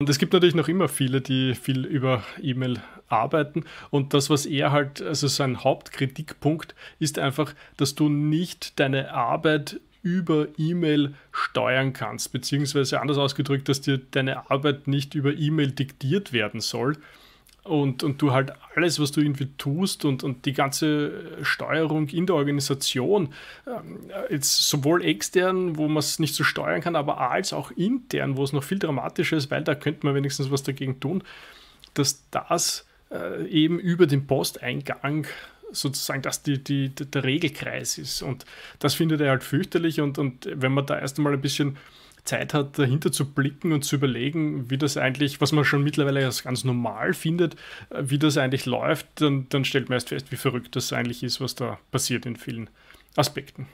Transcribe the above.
Und es gibt natürlich noch immer viele, die viel über E-Mail arbeiten. Und das, was er halt, also sein Hauptkritikpunkt ist einfach, dass du nicht deine Arbeit über E-Mail steuern kannst, beziehungsweise anders ausgedrückt, dass dir deine Arbeit nicht über E-Mail diktiert werden soll, und, und du halt alles, was du irgendwie tust und, und die ganze äh, Steuerung in der Organisation, äh, jetzt sowohl extern, wo man es nicht so steuern kann, aber als auch intern, wo es noch viel dramatischer ist, weil da könnte man wenigstens was dagegen tun, dass das äh, eben über den Posteingang sozusagen, dass die, die, der Regelkreis ist. Und das findet er halt fürchterlich und, und wenn man da erst einmal ein bisschen Zeit hat, dahinter zu blicken und zu überlegen, wie das eigentlich, was man schon mittlerweile als ganz normal findet, wie das eigentlich läuft, dann, dann stellt man erst fest, wie verrückt das eigentlich ist, was da passiert in vielen Aspekten.